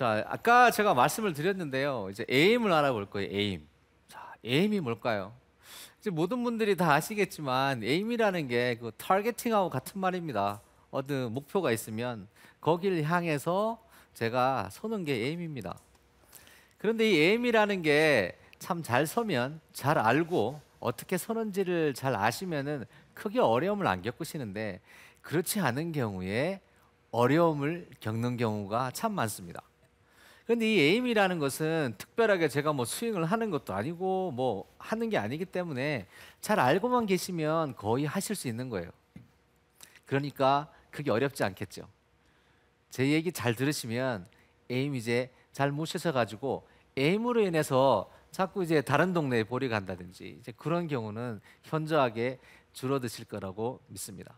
자, 아까 제가 말씀을 드렸는데요. 이제 에임을 알아볼 거예요. 에임. 자, 에임이 뭘까요? 이제 모든 분들이 다 아시겠지만 에임이라는 게 그 타겟팅하고 같은 말입니다. 어떤 목표가 있으면 거길 향해서 제가 서는 게 에임입니다. 그런데 이 에임이라는 게 참 잘 서면 잘 알고 어떻게 서는지를 잘 아시면은 크게 어려움을 안 겪으시는데 그렇지 않은 경우에 어려움을 겪는 경우가 참 많습니다. 근데 이 에임이라는 것은 특별하게 제가 뭐 스윙을 하는 것도 아니고 뭐 하는 게 아니기 때문에 잘 알고만 계시면 거의 하실 수 있는 거예요. 그러니까 그게 어렵지 않겠죠. 제 얘기 잘 들으시면 에임 이제 잘 모셔서 가지고 에임으로 인해서 자꾸 이제 다른 동네에 볼이 간다든지 이제 그런 경우는 현저하게 줄어드실 거라고 믿습니다.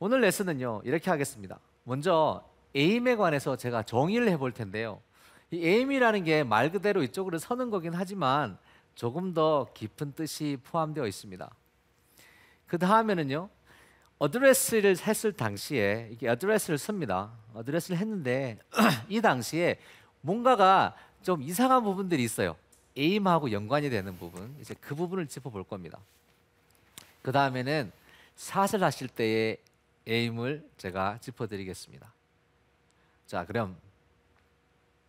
오늘 레슨은요 이렇게 하겠습니다. 먼저 에임에 관해서 제가 정의를 해볼 텐데요. 이 에임이라는 게 말 그대로 이쪽으로 서는 거긴 하지만 조금 더 깊은 뜻이 포함되어 있습니다. 그 다음에는요. 어드레스를 했을 당시에 이게 어드레스를 씁니다. 어드레스를 했는데 이 당시에 뭔가가 좀 이상한 부분들이 있어요. 에임하고 연관이 되는 부분 이제 그 부분을 짚어볼 겁니다. 그 다음에는 사슬 하실 때의 에임을 제가 짚어드리겠습니다. 자, 그럼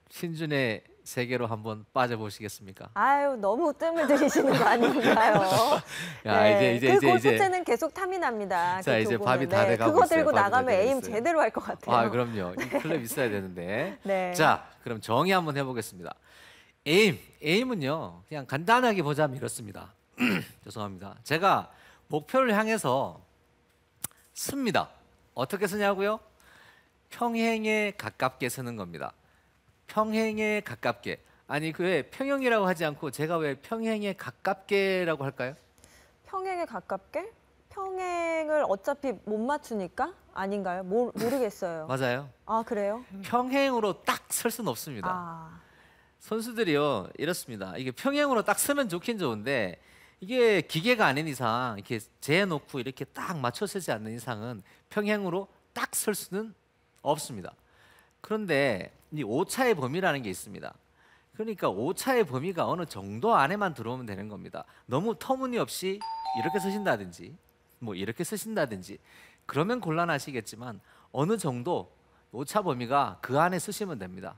신준의 세계로 한번 빠져보시겠습니까? 아유 너무 뜸을 들이시는 거 아닌가요? 야, 네. 이제, 이제, 그 골수채는 계속 탐이 납니다. 자 그 이제 밥이 다 네, 돼가고 그거 들고 있어요. 나가면 에임 있어요. 제대로 할 것 같아요. 아 그럼요. 네. 이 클럽 있어야 되는데. 네. 자 그럼 정의 한번 해보겠습니다. 에임 에임은요 그냥 간단하게 보자면 이렇습니다. 죄송합니다. 제가 목표를 향해서 씁니다. 어떻게 쓰냐고요? 평행에 가깝게 서는 겁니다. 평행에 가깝게. 아니 그 왜 평형이라고 하지 않고 제가 왜 평행에 가깝게라고 할까요? 평행에 가깝게? 평행을 어차피 못 맞추니까 아닌가요? 모, 모르겠어요. 맞아요. 아 그래요? 평행으로 딱 설 수는 없습니다. 아... 선수들이요 이렇습니다. 이게 평행으로 딱 서면 좋긴 좋은데 이게 기계가 아닌 이상 이렇게 재놓고 이렇게 딱 맞춰 서지 않는 이상은 평행으로 딱 설 수는 없습니다. 그런데 이 오차의 범위라는 게 있습니다. 그러니까 오차의 범위가 어느 정도 안에만 들어오면 되는 겁니다. 너무 터무니없이 이렇게 쓰신다든지 뭐 이렇게 쓰신다든지 그러면 곤란하시겠지만 어느 정도 오차 범위가 그 안에 쓰시면 됩니다.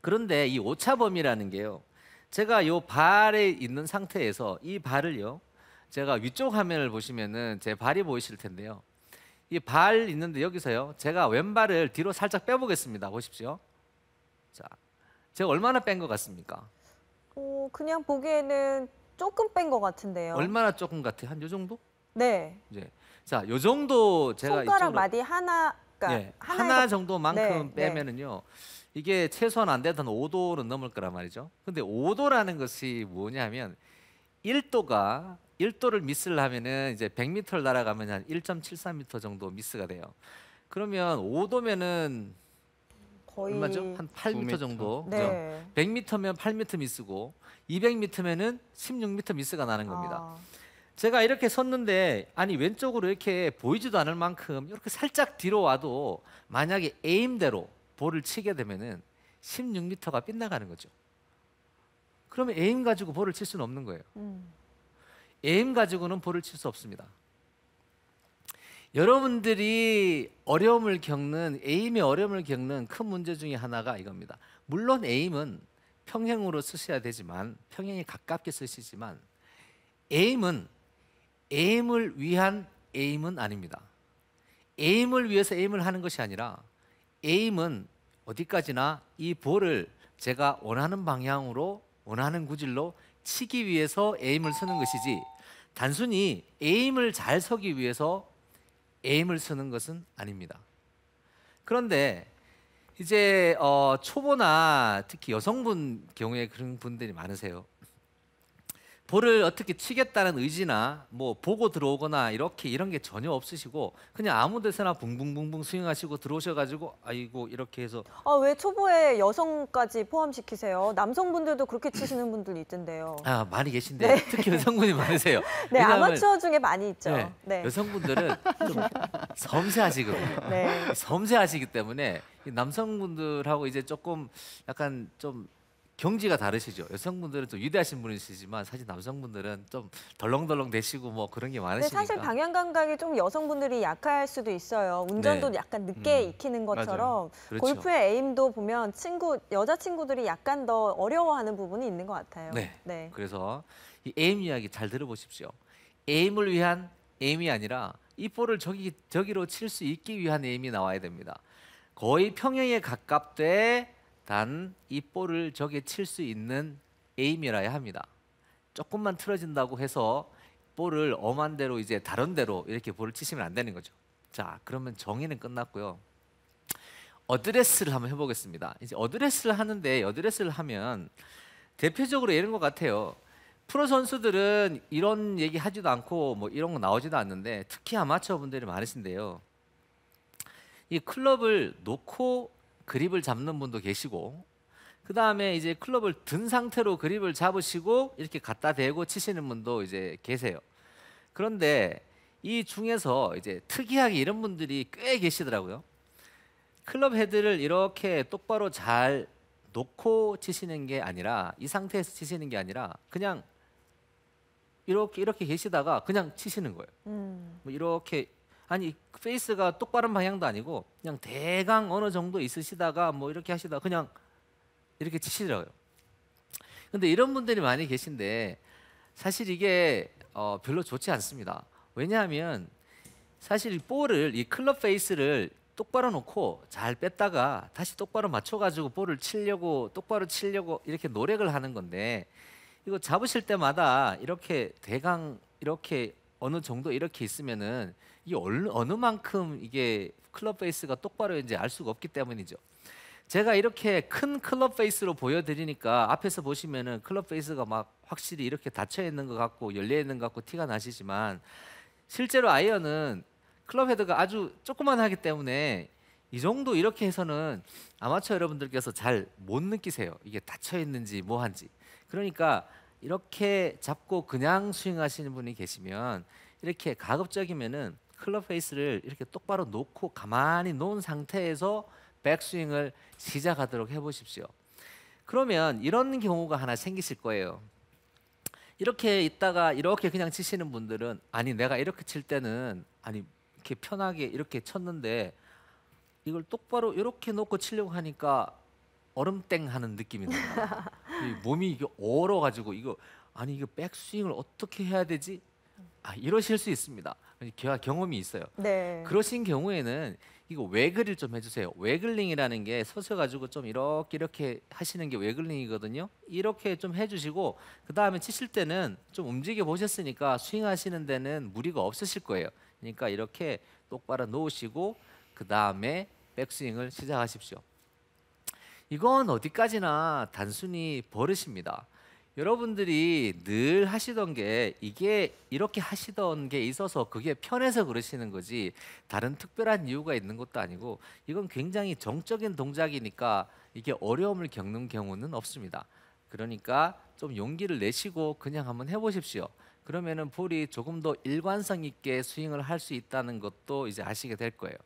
그런데 이 오차 범위라는 게요. 제가 요 발에 있는 상태에서 이 발을요. 제가 위쪽 화면을 보시면은 제 발이 보이실 텐데요. 이발 있는데 여기서요. 제가 왼발을 뒤로 살짝 빼보겠습니다. 보십시오. 자, 제가 얼마나 뺀 것 같습니까? 어, 그냥 보기에는 조금 뺀 것 같은데요. 얼마나 조금 같아요? 한요 정도? 네. 이제 네. 자, 요 정도 제가 손가락 이쪽으로, 마디 하나 그러니까 예, 하나 정도만큼 네, 네. 빼면은요. 네. 이게 최소한 안 되던 5도는 넘을 거란 말이죠. 근데 5도라는 것이 뭐냐면 1도가 1도를 미스를 하면은 이제 100m를 날아가면 한 1.74m 정도 미스가 돼요. 그러면 5도면은 거의 얼마죠? 한 8m 정도. 네. 그렇죠? 100m면 8m 미스고 200m면은 16m 미스가 나는 겁니다. 아. 제가 이렇게 섰는데 아니 왼쪽으로 이렇게 보이지도 않을 만큼 이렇게 살짝 뒤로 와도 만약에 에임대로 볼을 치게 되면은 16m가 빗나가는 거죠. 그러면 에임 가지고 볼을 칠 수는 없는 거예요. 음. 애임 가지고는 볼을 칠 수 없습니다. 여러분들이 어려움을 겪는 에임의 어려움을 겪는 큰 문제 중의 하나가 이겁니다. 물론 에임은 평행으로 쓰셔야 되지만 평행에 가깝게 쓰시지만 에임은 에임을 위한 에임은 아닙니다. 에임을 위해서 에임을 하는 것이 아니라 에임은 어디까지나 이 볼을 제가 원하는 방향으로 원하는 구질로 치기 위해서 에임을 쓰는 것이지 단순히 에임을 잘 서기 위해서 에임을 쓰는 것은 아닙니다. 그런데 이제 어, 초보나 특히 여성분 경우에 그런 분들이 많으세요. 볼을 어떻게 치겠다는 의지나 뭐 보고 들어오거나 이렇게 이런 게 전혀 없으시고 그냥 아무 데서나 붕붕붕붕 스윙하시고 들어오셔가지고 아이고 이렇게 해서 아 왜 초보에 여성까지 포함시키세요? 남성분들도 그렇게 치시는 분들이 있던데요. 아 많이 계신데 네. 특히 여성분이 많으세요. 네 아마추어 중에 많이 있죠. 네, 네. 여성분들은 좀 섬세하시거든요. 네. 섬세하시기 때문에 남성분들하고 이제 조금 약간 좀 경지가 다르시죠. 여성분들은 좀 위대하신 분이시지만 사실 남성분들은 좀 덜렁덜렁 되시고 뭐 그런 게 많으시니까. 사실 방향 감각이 좀 여성분들이 약할 수도 있어요. 운전도 네. 약간 늦게 음, 익히는 것처럼 그렇죠. 골프의 에임도 보면 친구 여자 친구들이 약간 더 어려워하는 부분이 있는 것 같아요. 네. 네. 그래서 이 에임 이야기 잘 들어보십시오. 에임을 위한 에임이 아니라 이 볼을 저기 저기로 칠 수 있기 위한 에임이 나와야 됩니다. 거의 평행에 가깝되 단이 볼을 적에 칠 수 있는 에임이라야 합니다. 조금만 틀어진다고 해서 볼을 엄한 대로 이제 다른 대로 이렇게 볼을 치시면 안 되는 거죠. 자, 그러면 정의는 끝났고요. 어드레스를 한번 해보겠습니다. 이제 어드레스를 하는데 어드레스를 하면 대표적으로 이런 것 같아요. 프로 선수들은 이런 얘기 하지도 않고 뭐 이런 거 나오지도 않는데 특히 아마추어 분들이 많으신데요. 이 클럽을 놓고 그립을 잡는 분도 계시고 그 다음에 이제 클럽을 든 상태로 그립을 잡으시고 이렇게 갖다 대고 치시는 분도 이제 계세요. 그런데 이 중에서 이제 특이하게 이런 분들이 꽤 계시더라고요. 클럽 헤드를 이렇게 똑바로 잘 놓고 치시는 게 아니라 이 상태에서 치시는 게 아니라 그냥 이렇게 이렇게 계시다가 그냥 치시는 거예요. 음. 뭐 이렇게 아니 페이스가 똑바른 방향도 아니고 그냥 대강 어느 정도 있으시다가 뭐 이렇게 하시다 그냥 이렇게 치시더라고요. 근데 이런 분들이 많이 계신데 사실 이게 어 별로 좋지 않습니다. 왜냐하면 사실 이 볼을 이 클럽 페이스를 똑바로 놓고 잘 뺐다가 다시 똑바로 맞춰가지고 볼을 치려고 똑바로 치려고 이렇게 노력을 하는 건데 이거 잡으실 때마다 이렇게 대강 이렇게 어느 정도 이렇게 있으면은 이 어느, 만큼 이게 클럽 페이스가 똑바로 이제 알 수가 없기 때문이죠. 제가 이렇게 큰 클럽 페이스로 보여드리니까 앞에서 보시면은 클럽 페이스가 막 확실히 이렇게 닫혀 있는 것 같고 열려 있는 것 같고 티가 나시지만 실제로 아이언은 클럽 헤드가 아주 조그만하기 때문에 이 정도 이렇게 해서는 아마추어 여러분들께서 잘 못 느끼세요. 이게 닫혀 있는지 뭐한지. 그러니까 이렇게 잡고 그냥 스윙하시는 분이 계시면 이렇게 가급적이면은 클럽 페이스를 이렇게 똑바로 놓고 가만히 놓은 상태에서 백스윙을 시작하도록 해보십시오. 그러면 이런 경우가 하나 생기실 거예요. 이렇게 있다가 이렇게 그냥 치시는 분들은 아니 내가 이렇게 칠 때는 아니 이렇게 편하게 이렇게 쳤는데 이걸 똑바로 이렇게 놓고 치려고 하니까 얼음땡 하는 느낌이 나요. 몸이 이게 얼어가지고 이거 아니 이거 백스윙을 어떻게 해야 되지? 아, 이러실 수 있습니다. 경험이 있어요. 네. 그러신 경우에는 이거 외글을 좀 해주세요. 외글링이라는 게 서셔가지고 좀 이렇게 이렇게 하시는 게 외글링이거든요. 이렇게 좀 해주시고 그 다음에 치실 때는 좀 움직여 보셨으니까 스윙하시는 데는 무리가 없으실 거예요. 그러니까 이렇게 똑바로 놓으시고 그 다음에 백스윙을 시작하십시오. 이건 어디까지나 단순히 버릇입니다. 여러분들이 늘 하시던 게 이게 이렇게 하시던 게 있어서 그게 편해서 그러시는 거지 다른 특별한 이유가 있는 것도 아니고 이건 굉장히 정적인 동작이니까 이게 어려움을 겪는 경우는 없습니다. 그러니까 좀 용기를 내시고 그냥 한번 해보십시오. 그러면은 볼이 조금 더 일관성 있게 스윙을 할 수 있다는 것도 이제 아시게 될 거예요.